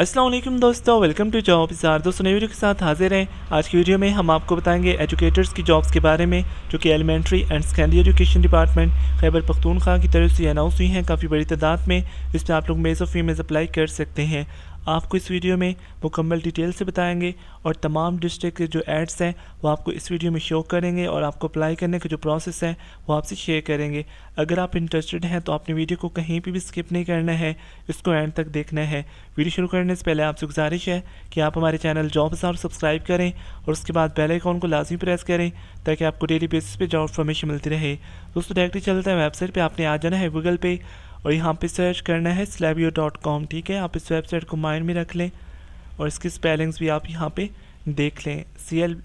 असलम दोस्तों welcome to job इजार दोस्तों नई वीडियो के साथ हाजिर हैं आज की वीडियो में हम आपको बताएंगे एजुकेटर्स की जॉब्स के बारे में जो कि elementary and secondary education department Khyber Pakhtunkhwa की तरफ से अनाउंस हुई हैं काफ़ी बड़ी तादाद में इस पर आप लोग मेज़ ऑफ फीमेज़ अप्लाई कर सकते हैं आपको इस वीडियो में मुकम्मल डिटेल से बताएंगे और तमाम डिस्ट्रिक्ट के जो एड्स हैं वो आपको इस वीडियो में शो करेंगे और आपको अप्लाई करने का जो प्रोसेस है वो आपसे शेयर करेंगे अगर आप इंटरेस्टेड हैं तो आपने वीडियो को कहीं पर भी स्किप नहीं करना है इसको एंड तक देखना है वीडियो शुरू करने से पहले आपसे गुजारिश है कि आप हमारे चैनल जॉब सार सब्सक्राइब करें और उसके बाद पहले आइकॉन को लाजमी प्रेस करें ताकि आपको डेली बेसिस पर जॉब इन्फॉर्मेशन मिलती रहे दोस्तों डायरेक्टली चलते हैं वेबसाइट पर आपने आ जाना है गूगल पे और यहाँ पे सर्च करना है स्लेबियो डॉट कॉम ठीक है आप इस वेबसाइट को माइंड में रख लें और इसकी स्पेलिंग्स भी आप यहाँ पे देख लें C L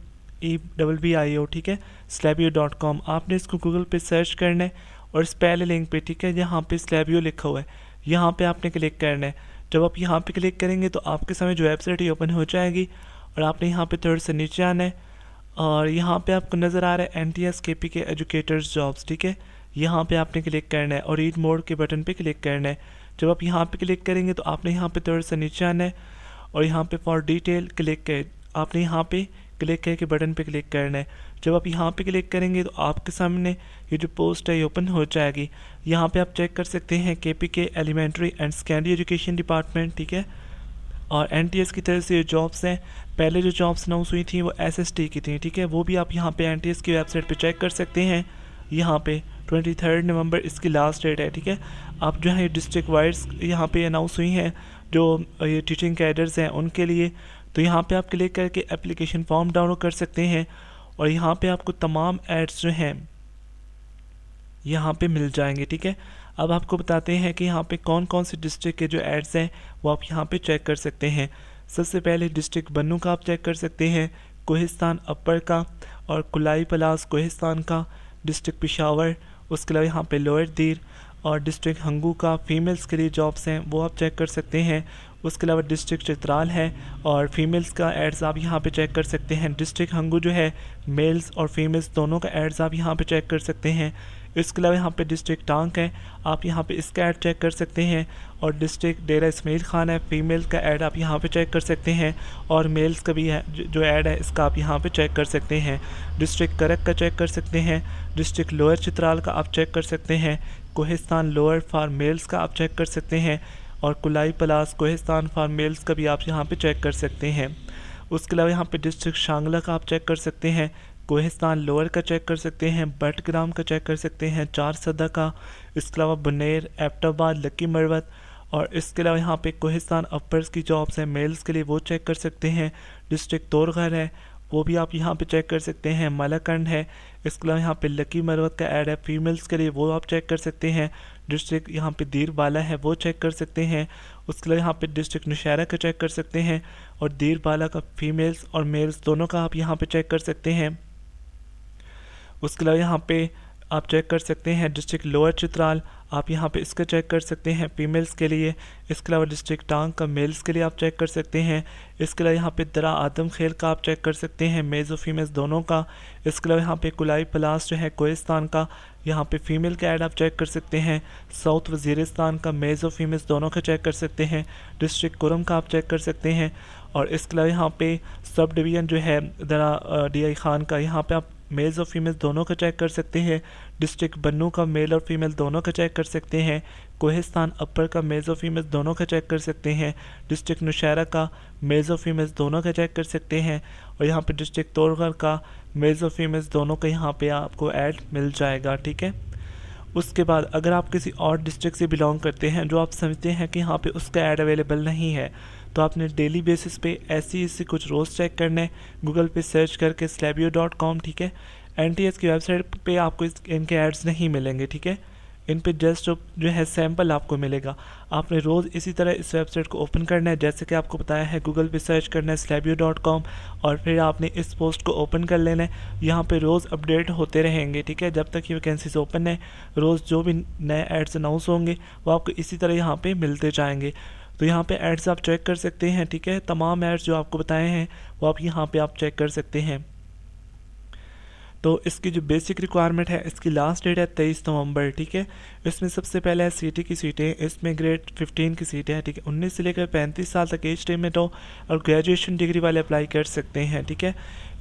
E double B I O ठीक है स्लेबियो डॉट कॉम आपने इसको गूगल पे सर्च करना है और इस पहले लिंक पे ठीक है यहाँ पे स्लेबियो लिखा हुआ है यहाँ पे आपने क्लिक करना है जब आप यहाँ पे क्लिक करेंगे तो आपके सामने जो वेबसाइट है ओपन हो जाएगी और आपने यहाँ पे थोड़ा सा नीचे आना है और यहाँ पे आपको नज़र आ रहा है N T S K P K educators jobs ठीक है यहाँ पे आपने क्लिक करना है और रीड मोड के बटन पे क्लिक करना है जब आप यहाँ पे क्लिक करेंगे तो आपने यहाँ पे थोड़ा सा नीचे आना है और यहाँ पे फॉर डिटेल क्लिक कर आपने यहाँ पे क्लिक करके बटन पे क्लिक करना है जब आप यहाँ पे क्लिक करेंगे तो आपके सामने ये जो पोस्ट है ये ओपन हो जाएगी यहाँ पे आप चेक कर सकते हैं K P K elementary and secondary education department ठीक है और एन टी एस की तरफ से जो जॉब्स हैं पहले जो जॉब्स अनाउंस हुई थी वो एस एस टी की थी ठीक है वो भी आप यहाँ पे एन टी एस की वेबसाइट पे चेक कर सकते हैं यहाँ पे ट्वेंटी थर्ड नवंबर इसकी लास्ट डेट है ठीक है आप जो है डिस्ट्रिक्ट वाइज यहाँ पे अनाउंस हुई हैं जो ये टीचिंग कैडर्स हैं उनके लिए तो यहाँ पे आप क्लिक करके एप्लीकेशन फॉर्म डाउनलोड कर सकते हैं और यहाँ पे आपको तमाम एड्स जो हैं यहाँ पे मिल जाएंगे ठीक है अब आपको बताते हैं कि यहाँ पे कौन कौन से डिस्ट्रिक्ट के जो एड्स हैं वो आप यहाँ पे चेक कर सकते हैं सबसे पहले डिस्ट्रिक्ट बन्नू का आप चेक कर सकते हैं कोहिस्तान अपर का और कुलाई पलास कोहिस्तान का डिस्ट्रिक्ट पिशावर उसके अलावा यहाँ पे लोअर दीर और डिस्ट्रिक्ट हंगू का फ़ीमेल्स के लिए जॉब्स हैं वो आप चेक कर सकते हैं उसके अलावा डिस्ट्रिक्ट चित्राल है और फीमेल्स का एड्स आप यहाँ पे चेक कर सकते हैं डिस्ट्रिक्ट हंगू जो है मेल्स और फीमेल्स दोनों का एड्स आप यहाँ पे चेक कर सकते हैं इसके अलावा यहाँ पे डिस्ट्रिक्ट टांग है आप यहाँ पे इसका ऐड चेक कर सकते हैं और डिस्ट्रिक्ट डेरा इसमेल खान है फीमेल का ऐड आप यहाँ पे चेक कर सकते हैं और मेल्स का भी है जो ऐड है इसका आप यहाँ पे चेक कर सकते हैं डिस्ट्रिक्ट करक का चेक कर सकते हैं डिस्ट्रिक्ट लोअर चित्राल का आप चेक कर सकते हैं कोहिस्तान लोअर फार मेल्स का आप चेक कर सकते हैं और कुलाई पलास कोहिस्तान फार मेल्स का भी आप यहाँ पर चेक कर सकते हैं उसके अलावा यहाँ पे डिस्ट्रिक्ट शांगला का आप चेक कर सकते हैं कोहिस्तान लोअर का चेक कर सकते हैं बट ग्राम का चेक कर सकते हैं चार सदा का इसके अलावा बुनेर एबटाबाद लकी मरवत और इसके अलावा यहाँ पे कोहिस्तान अपर्स की जॉब्स हैं मेल्स के लिए वो चेक कर सकते हैं डिस्ट्रिक्ट तोरघर है वो भी आप यहाँ पे चेक कर सकते हैं मलाकंड है इसके अलावा यहाँ पे लकी मरवत का एड है फीमेल्स के लिए वो आप चेक कर सकते हैं डिस्ट्रिक्ट यहाँ पे बाला है वो चेक कर सकते हैं उसके अलावा यहाँ पे डिस्ट्रिक्ट नौशहरा का चेक कर सकते हैं और बाला का फीमेल्स और मेल्स दोनों का आप यहाँ पे चेक कर सकते हैं उसके अलावा यहाँ पे आप चेक कर सकते हैं डिस्ट्रिक्ट लोअर चित्राल आप यहाँ पे इसका चेक कर सकते हैं फीमेल्स के लिए इसके अलावा डिस्ट्रिक्ट टांग का मेल्स के लिए आप चेक कर सकते हैं इसके अलावा यहाँ पे दरा आदम खेल का आप चेक कर सकते हैं मेज़ और फीमेल्स दोनों का इसके अलावा यहाँ पे कुलाई पलास जो है कोहिस्तान का यहाँ पे फीमेल का एड आप चेक कर सकते हैं साउथ वजीरिस्तान का मेज़ और फीमेल्स दोनों का चेक कर सकते हैं डिस्ट्रिक्ट कुरम का आप चेक कर सकते हैं और इसके अलावा यहाँ पे सब डिवीज़न जो है दरा डी आई खान का यहाँ पे आप मेल्स और फीमेल्स दोनों का चेक कर सकते हैं डिस्ट्रिक्ट बन्नू का मेल और फीमेल दोनों का चेक कर सकते हैं कोहिस्तान अपर का मेल्स और फीमेल्स दोनों का चेक कर सकते हैं डिस्ट्रिक्ट नौशहरा का मेल्स और फीमेल्स दोनों का चेक कर सकते हैं और यहाँ पर डिस्ट्रिक्ट तोरगढ़ का मेल्स और फीमेल्स दोनों का यहाँ पर आपको ऐड मिल जाएगा ठीक है उसके बाद अगर आप किसी और डिस्ट्रिक्ट से बिलोंग करते हैं जो आप समझते हैं कि यहाँ पे उसका ऐड अवेलेबल नहीं है तो आपने डेली बेसिस पे ऐसी ऐसे कुछ रोज़ चेक करने गूगल पे सर्च करके स्लेबियो डॉट कॉम ठीक है एन की वेबसाइट पे आपको इनके एड्स नहीं मिलेंगे ठीक है इन पर जस्ट जो है सैम्पल आपको मिलेगा आपने रोज़ इसी तरह इस वेबसाइट को ओपन करना है जैसे कि आपको बताया है गूगल पे सर्च करना है स्लेब्यू डॉट कॉम और फिर आपने इस पोस्ट को ओपन कर लेना है यहाँ पे रोज़ अपडेट होते रहेंगे ठीक है जब तक ये वैकेंसीज ओपन है रोज़ जो भी नए एड्स अनाउंस होंगे वो आपको इसी तरह यहाँ पर मिलते जाएँगे तो यहाँ पर एड्स आप चेक कर सकते हैं ठीक है तमाम एड्स जो आपको बताए हैं वो आप यहाँ पर आप चेक कर सकते हैं तो इसकी जो बेसिक रिक्वायरमेंट है इसकी लास्ट डेट है तेईस नवंबर ठीक है इसमें सबसे पहले है सी की सीटें इसमें ग्रेड फिफ्टीन की सीटें हैं ठीक है उन्नीस से लेकर पैंतीस साल तक एज लिमिट हो और ग्रेजुएशन डिग्री वाले अप्लाई कर सकते हैं ठीक है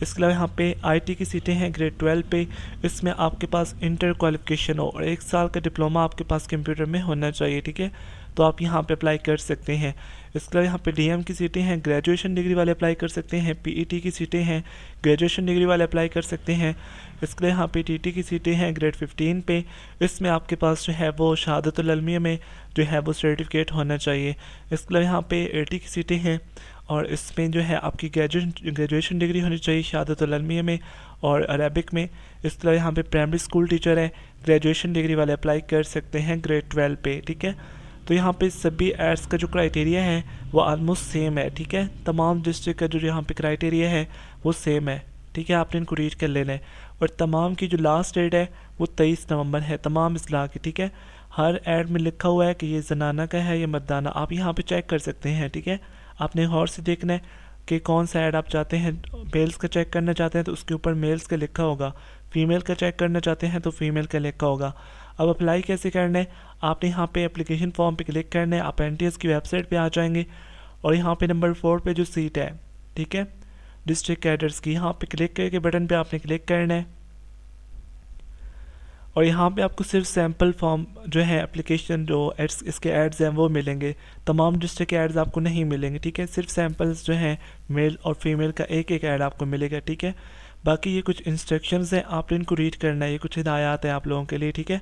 इसके अलावा यहाँ पे आईटी की सीटें हैं ग्रेड ट्वेल्व पे इसमें आपके पास इंटर क्वालिफिकेशन हो और एक साल का डिप्लोमा आपके पास कंप्यूटर में होना चाहिए ठीक है तो आप यहाँ पे अप्लाई कर सकते हैं इसके अलावा यहाँ पे डीएम की सीटें हैं ग्रेजुएशन डिग्री वाले अप्लाई कर सकते हैं पीईटी e की सीटें हैं ग्रेजुएशन डिग्री वाले अप्लाई कर सकते हैं इसके लिए यहाँ पे टीटी की सीटें हैं ग्रेड फिफ्टीन पे इसमें आपके पास जो है वो शहादतलमिया में जो है वो सर्टिफिकेट होना चाहिए इसके अलावा यहाँ पे ए की सीटें हैं और इसमें जो है आपकी ग्रेजुएशन ग्रेजुएशन डिग्री होनी चाहिए शहादतलमिया में और अरेबिक में इसके अलावा यहाँ पर प्राइमरी स्कूल टीचर हैं ग्रेजुएशन डिग्री वाले अप्लाई कर सकते हैं ग्रेड ट्वेल्व पे ठीक है तो यहाँ पे सभी एड्स का जो क्राइटेरिया है वो आलमोस्ट सेम है ठीक है तमाम डिस्ट्रिक्ट का जो यहाँ पे क्राइटेरिया है वो सेम है ठीक है आपने इनको रीड कर लेना है और तमाम की जो लास्ट डेट है वो तेईस नवंबर है तमाम इजला की ठीक है हर एड में लिखा हुआ है कि ये जनाना का है या मतदाना आप यहाँ पर चेक कर सकते हैं ठीक है आपने हॉर से देखना है कि कौन सा ऐड आप चाहते हैं मेल्स का चेक करना चाहते हैं तो उसके ऊपर मेल्स का लिखा होगा फीमेल का चेक करना चाहते हैं तो फीमेल का लिखा होगा अब अप्लाई कैसे करना है आपने यहाँ पे एप्लीकेशन फॉर्म पे क्लिक करना है आप एन की वेबसाइट पे आ जाएंगे और यहाँ पे नंबर फोर पे जो सीट है ठीक है डिस्ट्रिक्ट कैडर्स की यहाँ पे क्लिक करके बटन पे आपने क्लिक करना है और यहाँ पे आपको सिर्फ सैम्पल फॉर्म जो है एप्लीकेशन जो एड्स इसके एड्स हैं वो मिलेंगे तमाम डिस्ट्रिक्ट के एड्स आपको नहीं मिलेंगे ठीक है सिर्फ सैम्पल्स जो हैं मेल और फीमेल का एक एक ऐड आपको मिलेगा ठीक है बाकी ये कुछ इंस्ट्रक्शंस हैं आपने इनको रीड करना है ये कुछ हिदायत है आप लोगों के लिए ठीक है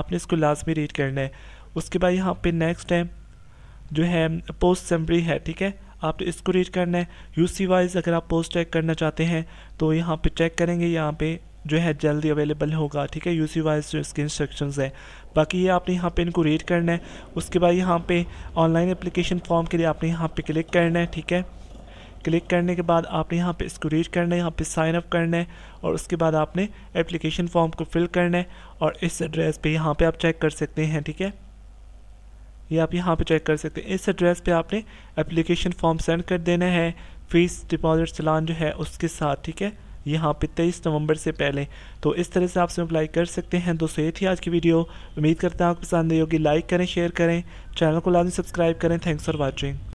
आपने इसको लाजमी रीड करना है उसके बाद यहाँ पे नेक्स्ट है जो है पोस्ट सेम्बरी है ठीक है आपने इसको रीड करना है यूसी वाइज अगर आप पोस्ट चेक करना चाहते हैं तो यहाँ पे चेक करेंगे यहाँ पे जो है जल्दी अवेलेबल होगा ठीक है यूसी वाइज जो इसके इंस्ट्रक्शन हैं बाकी ये आपने यहाँ पे इनको रीड करना है उसके बाद यहाँ पे ऑनलाइन एप्लीकेशन फॉर्म के लिए आपने यहाँ पे क्लिक करना है ठीक है क्लिक करने के बाद आपने यहाँ पे इसको रीड करना है यहाँ पे साइन अप करना है और उसके बाद आपने एप्लीकेशन फॉर्म को फिल करना है और इस एड्रेस पे यहाँ पे आप चेक कर सकते हैं ठीक है ये आप यहाँ पे चेक कर सकते हैं इस एड्रेस पे आपने एप्लीकेशन फॉर्म सेंड कर देना है फीस डिपॉजिट चलान जो है उसके साथ ठीक है यहाँ पे तेईस नवंबर से पहले तो इस तरह से आप इसमें अप्लाई कर सकते हैं दोस्तों ये थी आज की वीडियो उम्मीद करता हूँ आपको पसंद आई होगी लाइक करें शेयर करें चैनल को लाजमी सब्सक्राइब करें थैंक्स फॉर वॉचिंग